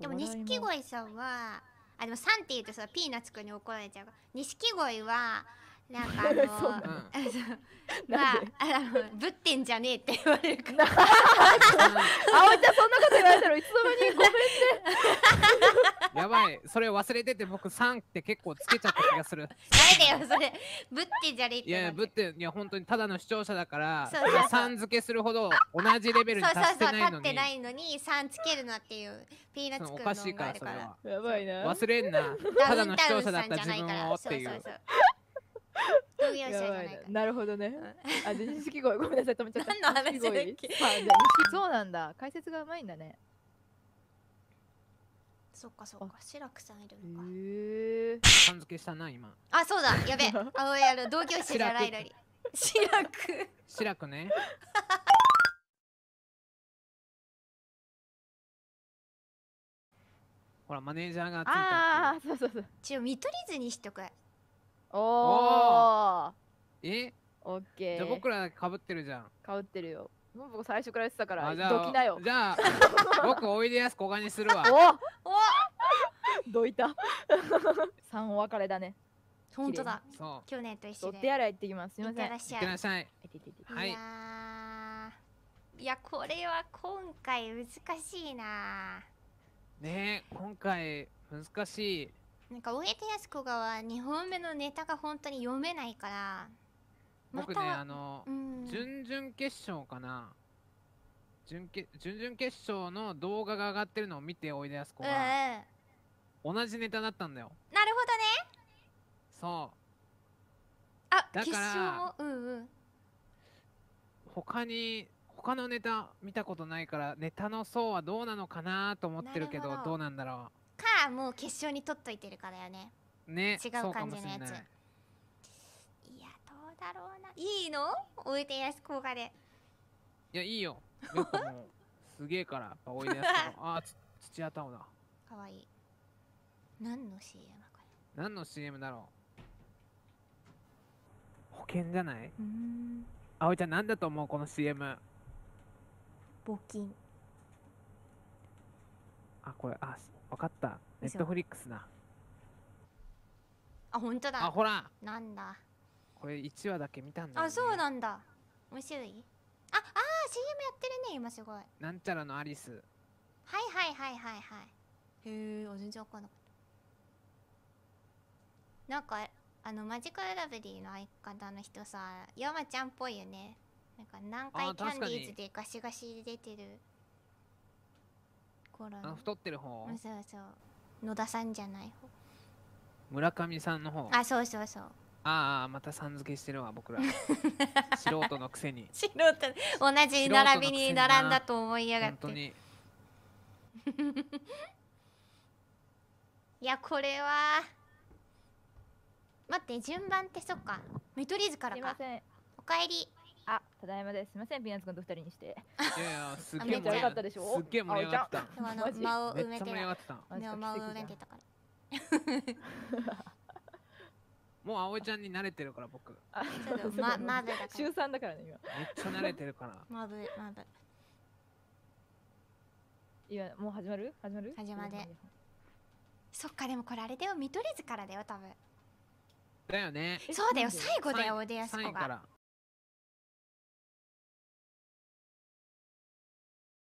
でも錦鯉さんはあでもんって言うとさピーナツくんに怒られちゃうから錦鯉はなんかあの まああのぶってんじゃねえって言われるから あおちゃんそんなこと言われたらいつの間にごめんねいそれ忘れてて僕3って結構つけちゃった気がする誰だよそれぶってじゃれっていやぶっていや本当にただの視聴者だからそうそう3付けするほど同じレベルに達してないのにそうそうそうってないのに3つけるなっていうピーナッツくんのがあるからやばいな忘れんなただの視聴者だった自分をっていうじゃないからなるほどねあで錦鯉ごめんなさい止めちゃった何の話だっけそうなんだ解説がうまいんだねそっかそっか白くさんいるのかへえさん付けしたな今あそうだやべ あおやる同級生じゃないのに白く白くね ほらマネージャーがついたああそうそうそうちょ見取り図にしとくおおえオッケーじゃ僕らかぶってるじゃんかぶってるよもう僕最初から言ってたからどきなよじゃあ 僕おいでやすこがにするわおおどいた三お別れだね本当だそ去年と一緒お手洗い行ってきますすいませんいってらっしゃいてててはいやーいやこれは今回難しいなねえ今回難しいなんかおいでやすこがは2本目のネタが本当に読めないから僕ね、あの、うん、準々決勝かな準決準々決勝の動画が上がってるのを見ておいでやすこが、同じネタだったんだよなるほどねそうあだから決うんうん他に他のネタ見たことないからネタの層はどうなのかなと思ってるけどどうなんだろうかもう決勝に取っといてるかだよねね違う感じのやつだろうないいのおいでやす効果でいやいいよすげえからやっぱおいでやす あ果あ土屋太鳳だ可愛いい何の CM これ何の CM だろう保険じゃないうん葵ちゃん何だと思うこの CM 募金あこれあわかったネットフリックスなあ本当だあほらなんだこれ1話だけ見たんだ、ね、あそうなんだ面白いああ CM やってるね今すごいなんちゃらのアリスはいはいはいはいはいへえ全然わかんなかったなんかあのマジカルラブリーの相方の人さ山ちゃんっぽいよねなんか南海キャンディーズでガシガシ出てる頃の太ってる方そうそう野田さんじゃない方村上さんの方あそうそうそうああまたさん付けしてるわ僕ら 素人のくせに素人同じ並びに並んだと思いやがって本当にいやこれは待って順番ってそっか見取り図からかすいませんおかえりあただいまですすいませんピーナッ君と二人にしていやいやすっげえ盛り上がったすっげえ盛り上がった間を埋めてた間を埋めてたから もう葵ちゃんに慣れてるから僕。あ、ちょっとま、マブだから。週3だからね、今。めっちゃ慣れてるから。マブ、マブ。いや、もう始まる始まる始まる。そっか、でもこれあれだよ、見取り図からだよ、多分。だよね。そうだよ、最後だよ、おでやすこが。